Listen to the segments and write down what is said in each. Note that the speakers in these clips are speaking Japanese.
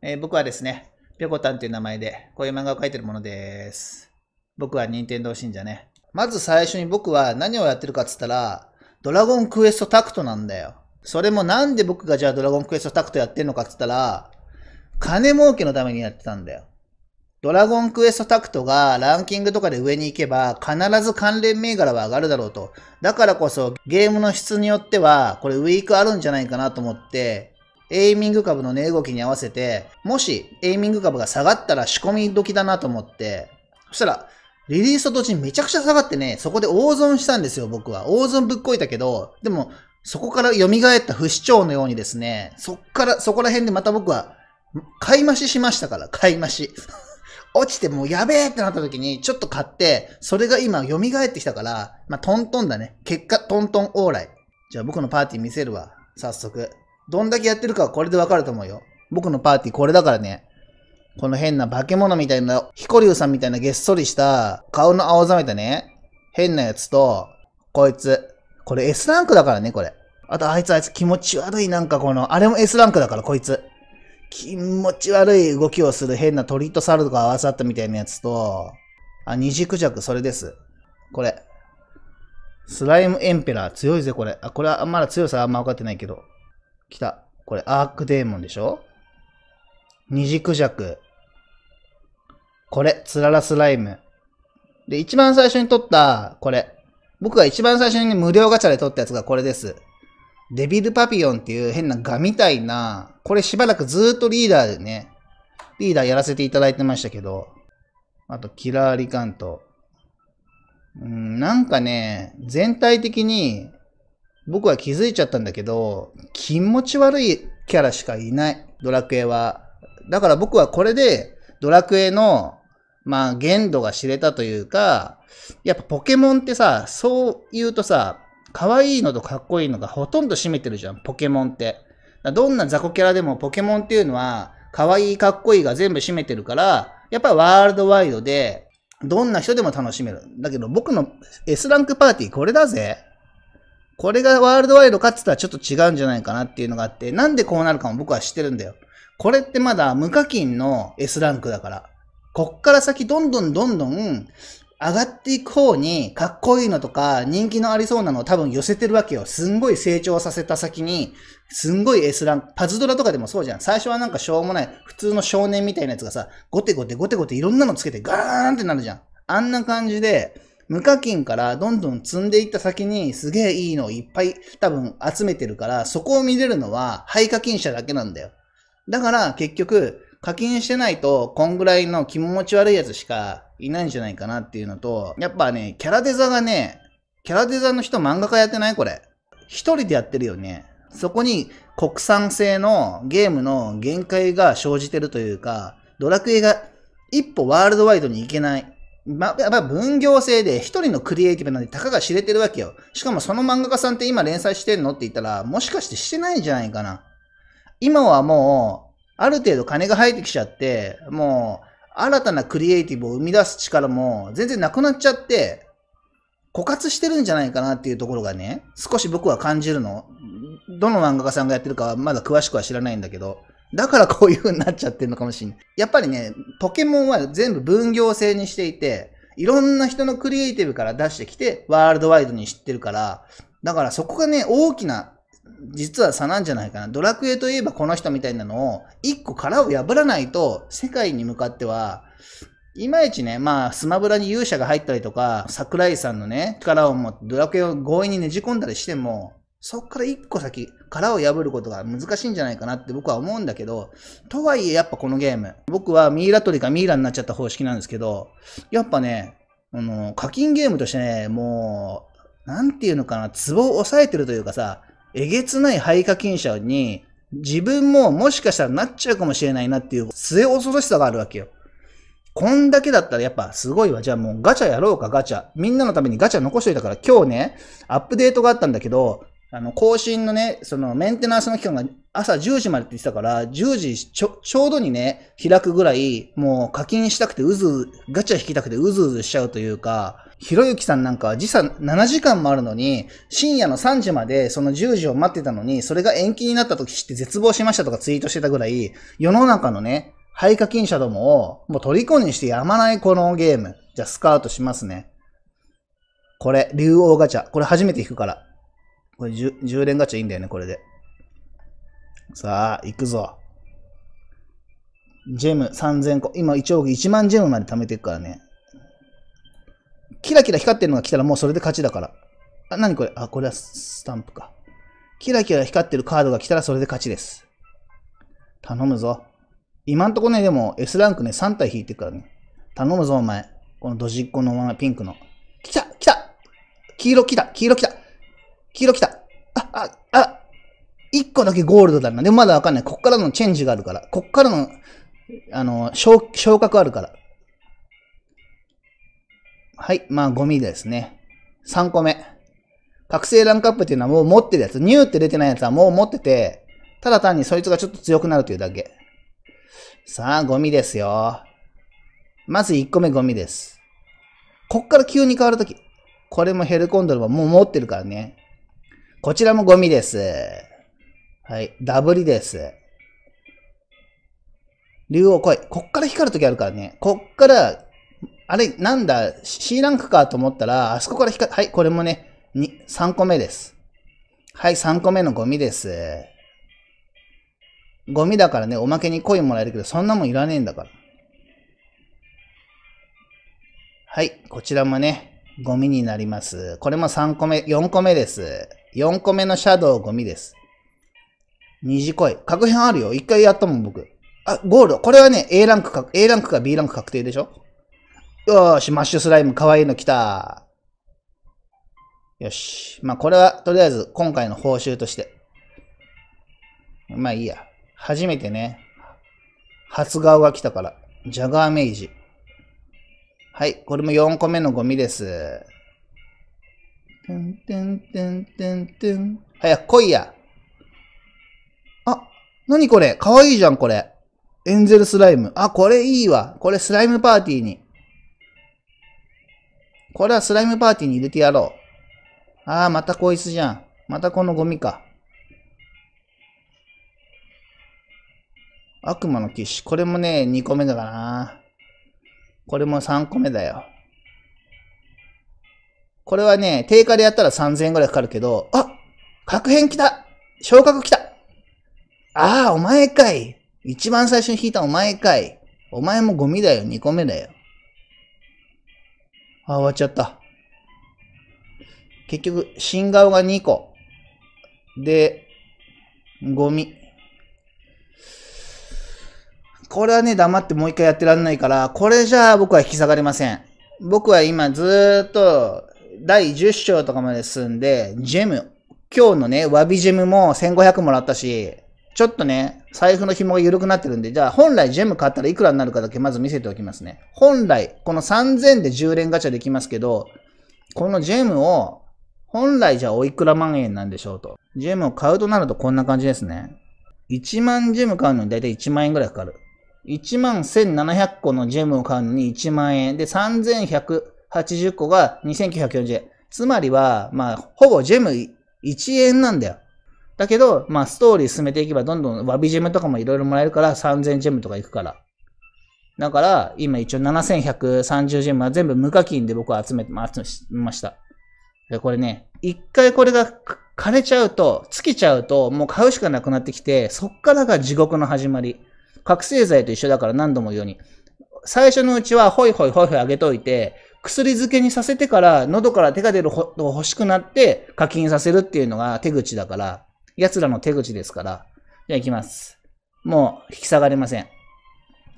えー、僕はですね、ぴょこたんという名前で、こういう漫画を描いてるものです。僕は任天堂信者ね。まず最初に僕は何をやってるかって言ったら、ドラゴンクエストタクトなんだよ。それもなんで僕がじゃあドラゴンクエストタクトやってるのかっつったら、金儲けのためにやってたんだよ。ドラゴンクエストタクトがランキングとかで上に行けば必ず関連銘柄は上がるだろうと。だからこそゲームの質によってはこれウィークあるんじゃないかなと思ってエイミング株の値動きに合わせて、もしエイミング株が下がったら仕込み時だなと思って、そしたら、リリースと同時にめちゃくちゃ下がってね、そこで大損したんですよ、僕は。大損ぶっこいたけど、でも、そこから蘇った不死鳥のようにですね、そっから、そこら辺でまた僕は、買い増ししましたから、買い増し。落ちてもうやべえってなった時に、ちょっと買って、それが今蘇ってきたから、まあ、トントンだね。結果、トントン往来。じゃあ僕のパーティー見せるわ。早速。どんだけやってるかはこれでわかると思うよ。僕のパーティーこれだからね。この変な化け物みたいな、ヒコリュウさんみたいなげっそりした、顔の青ざめたね、変なやつと、こいつ。これ S ランクだからね、これ。あとあいつあいつ気持ち悪いなんかこの、あれも S ランクだからこいつ。気持ち悪い動きをする変な鳥と猿とか合わさったみたいなやつと、あ、二軸弱、それです。これ。スライムエンペラー、強いぜ、これ。あ、これはまだ強さあんま分かってないけど。来た。これ、アークデーモンでしょ二軸弱。これ、つららスライム。で、一番最初に撮った、これ。僕が一番最初に無料ガチャで撮ったやつがこれです。デビルパピオンっていう変なガみたいな、これしばらくずっとリーダーでね、リーダーやらせていただいてましたけど、あと、キラーリカント。うん、なんかね、全体的に僕は気づいちゃったんだけど、気持ち悪いキャラしかいない。ドラクエは。だから僕はこれで、ドラクエの、まあ、限度が知れたというか、やっぱポケモンってさ、そう言うとさ、可愛いのとかっこいいのがほとんど占めてるじゃん、ポケモンって。どんな雑魚キャラでもポケモンっていうのは、可愛いかっこいいが全部占めてるから、やっぱワールドワイドで、どんな人でも楽しめる。だけど僕の S ランクパーティーこれだぜ。これがワールドワイドかってったらちょっと違うんじゃないかなっていうのがあって、なんでこうなるかも僕は知ってるんだよ。これってまだ無課金の S ランクだから。こっから先どんどんどんどん上がっていく方にかっこいいのとか人気のありそうなのを多分寄せてるわけよ。すんごい成長させた先に、すんごい S ランク、パズドラとかでもそうじゃん。最初はなんかしょうもない普通の少年みたいなやつがさ、ゴテゴテゴテゴテいろんなのつけてガーンってなるじゃん。あんな感じで、無課金からどんどん積んでいった先にすげえいいのをいっぱい多分集めてるから、そこを見れるのは廃課金者だけなんだよ。だから結局、課金してないと、こんぐらいの気持ち悪いやつしかいないんじゃないかなっていうのと、やっぱね、キャラデザがね、キャラデザの人漫画家やってないこれ。一人でやってるよね。そこに国産製のゲームの限界が生じてるというか、ドラクエが一歩ワールドワイドに行けない。ま、やっぱ分業制で一人のクリエイティブなんでたかが知れてるわけよ。しかもその漫画家さんって今連載してんのって言ったら、もしかしてしてないんじゃないかな。今はもう、ある程度金が入ってきちゃって、もう、新たなクリエイティブを生み出す力も全然なくなっちゃって、枯渇してるんじゃないかなっていうところがね、少し僕は感じるの。どの漫画家さんがやってるかはまだ詳しくは知らないんだけど。だからこういう風になっちゃってるのかもしれない。やっぱりね、ポケモンは全部分業制にしていて、いろんな人のクリエイティブから出してきて、ワールドワイドに知ってるから、だからそこがね、大きな、実は差なんじゃないかな。ドラクエといえばこの人みたいなのを、一個殻を破らないと、世界に向かっては、いまいちね、まあ、スマブラに勇者が入ったりとか、桜井さんのね、力を持ってドラクエを強引にねじ込んだりしても、そっから一個先、殻を破ることが難しいんじゃないかなって僕は思うんだけど、とはいえやっぱこのゲーム、僕はミイラ取りかミイラになっちゃった方式なんですけど、やっぱね、あの、課金ゲームとしてね、もう、なんていうのかな、ツボを抑えてるというかさ、えげつない廃課金者に、自分ももしかしたらなっちゃうかもしれないなっていう末恐ろしさがあるわけよ。こんだけだったらやっぱすごいわ。じゃあもうガチャやろうか、ガチャ。みんなのためにガチャ残しといたから、今日ね、アップデートがあったんだけど、あの、更新のね、そのメンテナンスの期間が朝10時までって言ってたから、10時ちょ、ちょうどにね、開くぐらい、もう課金したくてうず、う、ガチャ引きたくてうずうずしちゃうというか、ひろゆきさんなんかは時差7時間もあるのに、深夜の3時までその10時を待ってたのに、それが延期になった時知って絶望しましたとかツイートしてたぐらい、世の中のね、廃課金者どもをもう虜にしてやまないこのゲーム。じゃあスカウトしますね。これ、竜王ガチャ。これ初めて引くから。これ 10, 10連ガチャいいんだよね、これで。さあ、行くぞ。ジェム3000個。今1億1万ジェムまで貯めていくからね。キラキラ光ってるのが来たらもうそれで勝ちだから。あ、なにこれあ、これはスタンプか。キラキラ光ってるカードが来たらそれで勝ちです。頼むぞ。今んとこね、でも S ランクね、3体引いてるからね。頼むぞ、お前。このドジっ子のままピンクの。来た来た黄色来た黄色来た黄色来た。あ、あ、あ、1個だけゴールドだな。でもまだわかんない。こっからのチェンジがあるから。こっからの、あの、昇昇格あるから。はい。まあ、ゴミですね。3個目。覚醒ランクアップっていうのはもう持ってるやつ。ニューって出てないやつはもう持ってて、ただ単にそいつがちょっと強くなるというだけ。さあ、ゴミですよ。まず1個目ゴミです。こっから急に変わるとき。これもヘルコンドルはもう持ってるからね。こちらもゴミです。はい。ダブリです。竜王来い。こっから光るときあるからね。こっから、あれ、なんだ、C ランクかと思ったら、あそこから光る。はい、これもね、3個目です。はい、3個目のゴミです。ゴミだからね、おまけにコインもらえるけど、そんなもんいらねえんだから。はい、こちらもね、ゴミになります。これも3個目、4個目です。4個目のシャドウゴミです。二次恋。確変あるよ。一回やったもん、僕。あ、ゴールド。これはね、A ランクか、A ランクか B ランク確定でしょよーし、マッシュスライム、かわいいの来た。よし。まあ、これは、とりあえず、今回の報酬として。まあ、いいや。初めてね、初顔が来たから。ジャガーメイジ。はい。これも4個目のゴミです。てんてんてんてんてん。早く来いや。あ、なにこれかわいいじゃん、これ。エンゼルスライム。あ、これいいわ。これスライムパーティーに。これはスライムパーティーに入れてやろう。ああ、またこいつじゃん。またこのゴミか。悪魔の騎士。これもね、2個目だからな。これも3個目だよ。これはね、定価でやったら3000円くらいかかるけど、あ確変来た昇格来たああ、お前かい一番最初に引いたお前かいお前もゴミだよ、二個目だよ。あ、終わっちゃった。結局、新顔が2個。で、ゴミ。これはね、黙ってもう一回やってらんないから、これじゃあ僕は引き下がりません。僕は今ずーっと第10章とかまで進んで、ジェム、今日のね、ワビジェムも1500もらったし、ちょっとね、財布の紐が緩くなってるんで、じゃあ本来ジェム買ったらいくらになるかだけまず見せておきますね。本来、この3000で10連ガチャできますけど、このジェムを、本来じゃあおいくら万円なんでしょうと。ジェムを買うとなるとこんな感じですね。1万ジェム買うのにだいたい1万円ぐらいかかる。1万1700個のジェムを買うのに1万円。で、3100、80個が2940円。つまりは、まあ、ほぼジェム1円なんだよ。だけど、まあ、ストーリー進めていけば、どんどん、ワビジェムとかもいろいろもらえるから、3000ジェムとかいくから。だから、今一応7130ジェムは全部無課金で僕は集めて、ま、集めました。で、これね、一回これが枯れちゃうと、尽きちゃうと、もう買うしかなくなってきて、そっからが地獄の始まり。覚醒剤と一緒だから何度も言うように。最初のうちはホイホイホイホイ上げといて、薬漬けにさせてから、喉から手が出るほど欲しくなって課金させるっていうのが手口だから、奴らの手口ですから。じゃあ行きます。もう引き下がれません。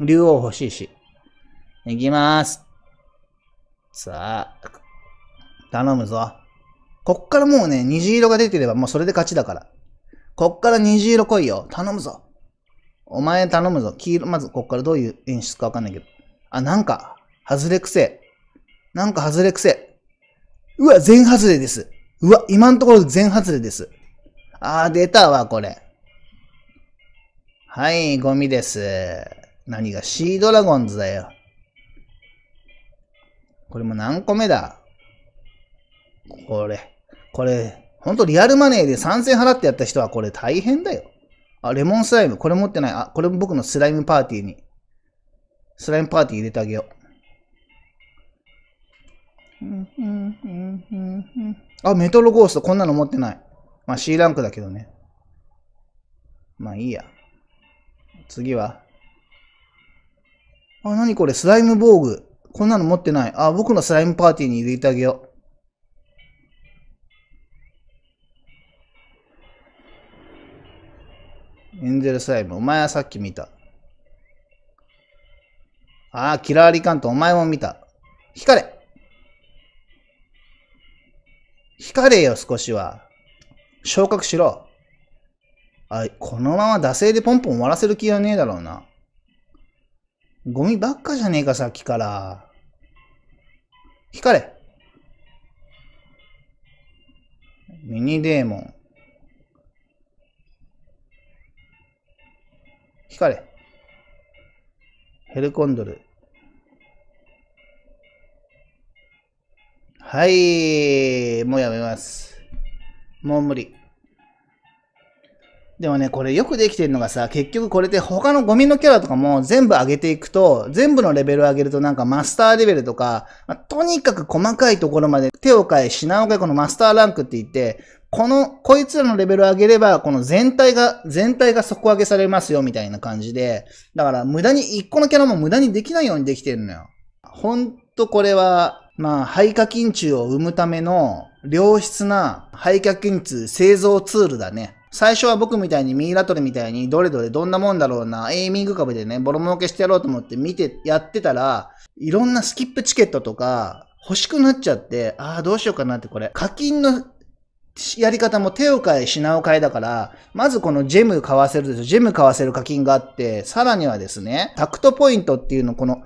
竜王欲しいし。行きます。さあ、頼むぞ。こっからもうね、虹色が出てればもうそれで勝ちだから。こっから虹色来いよ。頼むぞ。お前頼むぞ。黄色、まずこっからどういう演出かわかんないけど。あ、なんか、外れくせ。なんか外れくせ。うわ、全外れです。うわ、今のところ全外れです。あー、出たわ、これ。はい、ゴミです。何がシードラゴンズだよ。これも何個目だこれ、これ、ほんとリアルマネーで3000払ってやった人はこれ大変だよ。あ、レモンスライム。これ持ってない。あ、これも僕のスライムパーティーに。スライムパーティー入れてあげよう。あ、メトロゴースト、こんなの持ってない。まあ C ランクだけどね。まあいいや。次は。あ、なにこれスライム防具。こんなの持ってない。あ、僕のスライムパーティーに入れてあげよう。エンゼルスライム。お前はさっき見た。あキラーリカント。お前も見た。光れ光れよ、少しは。昇格しろ。あい、このまま惰性でポンポン終わらせる気はねえだろうな。ゴミばっかじゃねえか、さっきから。光れ。ミニデーモン。光れ。ヘルコンドル。はい、もうやめます。もう無理。でもね、これよくできてるのがさ、結局これで他のゴミのキャラとかも全部上げていくと、全部のレベル上げるとなんかマスターレベルとか、まあ、とにかく細かいところまで手を変え品を変えこのマスターランクって言って、この、こいつらのレベル上げれば、この全体が、全体が底上げされますよみたいな感じで、だから無駄に、一個のキャラも無駄にできないようにできてるのよ。ほんとこれは、まあ、肺下菌虫を生むための良質な肺下菌虫製造ツールだね。最初は僕みたいにミイラトレみたいにどれどれどんなもんだろうな、エイミング株でね、ボロ儲けしてやろうと思って見てやってたら、いろんなスキップチケットとか欲しくなっちゃって、ああ、どうしようかなってこれ、課金のやり方も手を変え品を変えだから、まずこのジェム買わせるでしょ。ジェム買わせる課金があって、さらにはですね、タクトポイントっていうの、この、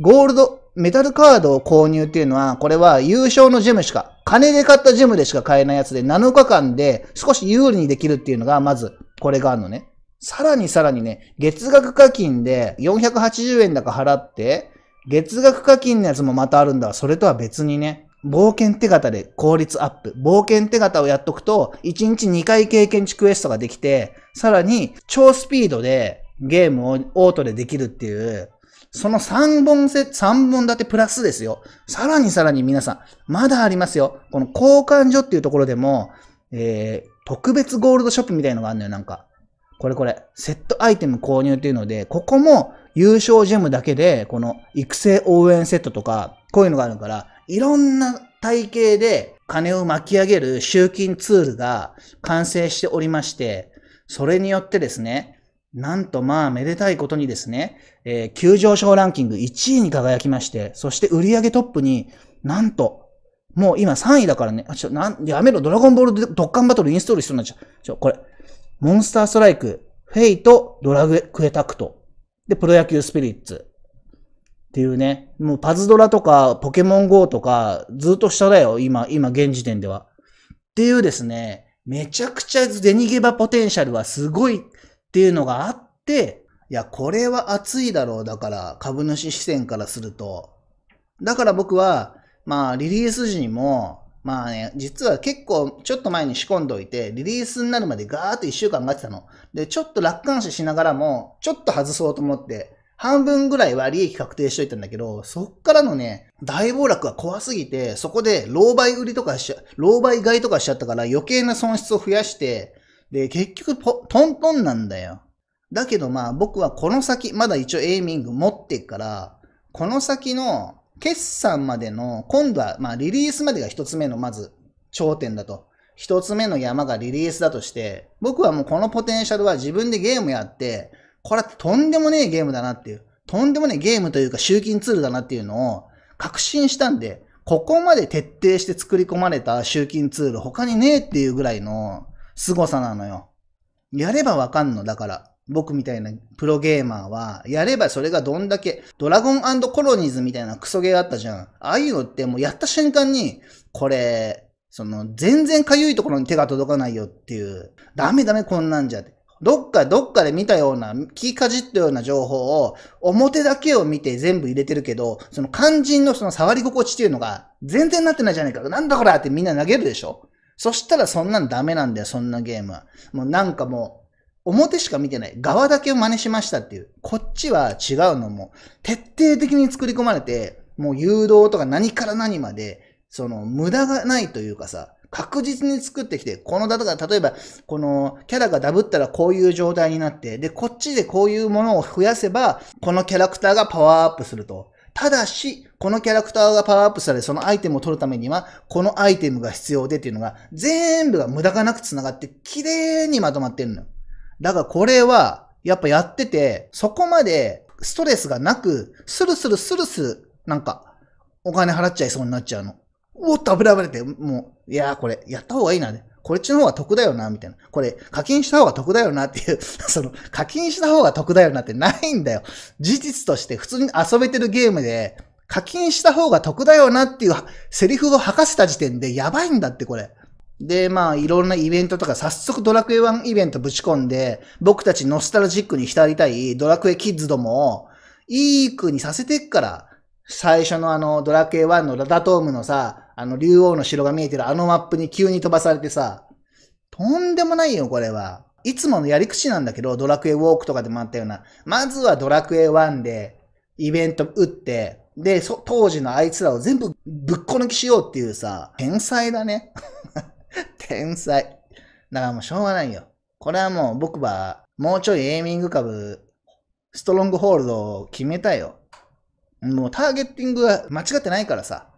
ゴールド、メタルカードを購入っていうのは、これは優勝のジムしか、金で買ったジムでしか買えないやつで、7日間で少し有利にできるっていうのが、まず、これがあるのね。さらにさらにね、月額課金で480円だか払って、月額課金のやつもまたあるんだそれとは別にね、冒険手形で効率アップ。冒険手形をやっとくと、1日2回経験値クエストができて、さらに超スピードでゲームをオートでできるっていう、その3本セ、3本立てプラスですよ。さらにさらに皆さん、まだありますよ。この交換所っていうところでも、えー、特別ゴールドショップみたいのがあるのよ、なんか。これこれ、セットアイテム購入っていうので、ここも優勝ジェムだけで、この育成応援セットとか、こういうのがあるから、いろんな体系で金を巻き上げる集金ツールが完成しておりまして、それによってですね、なんとまあ、めでたいことにですね、えー、急上昇ランキング1位に輝きまして、そして売上トップになんと、もう今3位だからね、あ、ちょ、なん、やめろ、ドラゴンボールドッカンバトルインストールしそうになっちゃう。ちょ、これ、モンスターストライク、フェイト、ドラグクエタクト。で、プロ野球スピリッツ。っていうね、もうパズドラとか、ポケモン GO とか、ずっと下だよ、今、今、現時点では。っていうですね、めちゃくちゃデニゲバポテンシャルはすごいっていうのがあって、いや、これは熱いだろう。だから、株主視点からすると。だから僕は、まあ、リリース時にも、まあね、実は結構ちょっと前に仕込んでおいて、リリースになるまでガーッと一週間待ってたの。で、ちょっと楽観視しながらも、ちょっと外そうと思って、半分ぐらいは利益確定しといたんだけど、そっからのね、大暴落が怖すぎて、そこで、老媒売りとかしちゃ、老媒買いとかしちゃったから余計な損失を増やして、で、結局トントンなんだよ。だけどまあ僕はこの先、まだ一応エイミング持ってから、この先の決算までの、今度はまあリリースまでが一つ目のまず頂点だと。一つ目の山がリリースだとして、僕はもうこのポテンシャルは自分でゲームやって、これはとんでもねえゲームだなっていう、とんでもねえゲームというか集金ツールだなっていうのを確信したんで、ここまで徹底して作り込まれた集金ツール他にねえっていうぐらいの凄さなのよ。やればわかんの、だから。僕みたいなプロゲーマーは、やればそれがどんだけ、ドラゴンコロニーズみたいなクソゲーあったじゃん。ああいうのってもうやった瞬間に、これ、その、全然かゆいところに手が届かないよっていう、ダメダメこんなんじゃって。どっか、どっかで見たような、聞きかじったような情報を、表だけを見て全部入れてるけど、その肝心のその触り心地っていうのが、全然なってないじゃないか。なんだこれってみんな投げるでしょそしたらそんなんダメなんだよ、そんなゲームは。もうなんかもう、表しか見てない。側だけを真似しましたっていう。こっちは違うのも、徹底的に作り込まれて、もう誘導とか何から何まで、その無駄がないというかさ、確実に作ってきて、このだとか、例えば、このキャラがダブったらこういう状態になって、で、こっちでこういうものを増やせば、このキャラクターがパワーアップすると。ただし、このキャラクターがパワーアップされ、そのアイテムを取るためには、このアイテムが必要でっていうのが、全部が無駄がなく繋がって、綺麗にまとまってるのよ。だからこれは、やっぱやってて、そこまでストレスがなく、スルスルスルスなんか、お金払っちゃいそうになっちゃうの。おっと、油ないて、もう、いやーこれ、やった方がいいな、ね。こっちの方が得だよな、みたいな。これ、課金した方が得だよなっていう その、課金した方が得だよなってないんだよ。事実として普通に遊べてるゲームで、課金した方が得だよなっていうセリフを吐かせた時点でやばいんだって、これ。で、まあ、いろんなイベントとか、早速ドラクエ1イベントぶち込んで、僕たちノスタルジックに浸りたいドラクエキッズどもを、いい句にさせてっから、最初のあの、ドラクエ1のラダトームのさ、あの、竜王の城が見えてるあのマップに急に飛ばされてさ、とんでもないよ、これは。いつものやり口なんだけど、ドラクエウォークとかでもあったような。まずはドラクエ1で、イベント打って、で、当時のあいつらを全部ぶっこ抜きしようっていうさ、天才だね。天才。だからもうしょうがないよ。これはもう僕は、もうちょいエイミング株、ストロングホールドを決めたよ。もうターゲッティングは間違ってないからさ。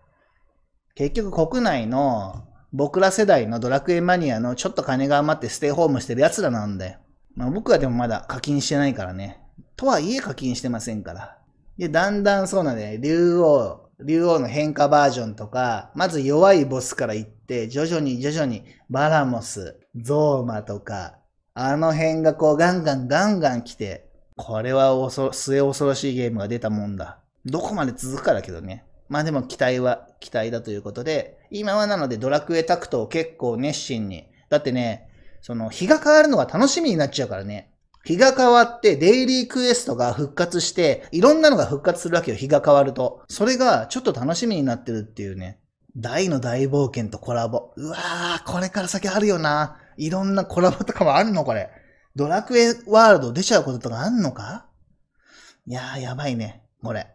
結局国内の僕ら世代のドラクエマニアのちょっと金が余ってステイホームしてる奴らなんだよ。まあ僕はでもまだ課金してないからね。とはいえ課金してませんから。で、だんだんそうなんで、竜王、竜王の変化バージョンとか、まず弱いボスから行って、徐々に徐々にバラモス、ゾーマとか、あの辺がこうガンガンガンガン来て、これは末恐ろしいゲームが出たもんだ。どこまで続くかだけどね。まあでも期待は期待だということで、今はなのでドラクエタクトを結構熱心に。だってね、その日が変わるのが楽しみになっちゃうからね。日が変わってデイリークエストが復活して、いろんなのが復活するわけよ、日が変わると。それがちょっと楽しみになってるっていうね。大の大冒険とコラボ。うわー、これから先あるよな。いろんなコラボとかもあんのこれ。ドラクエワールド出ちゃうこととかあんのかいやー、やばいね。これ。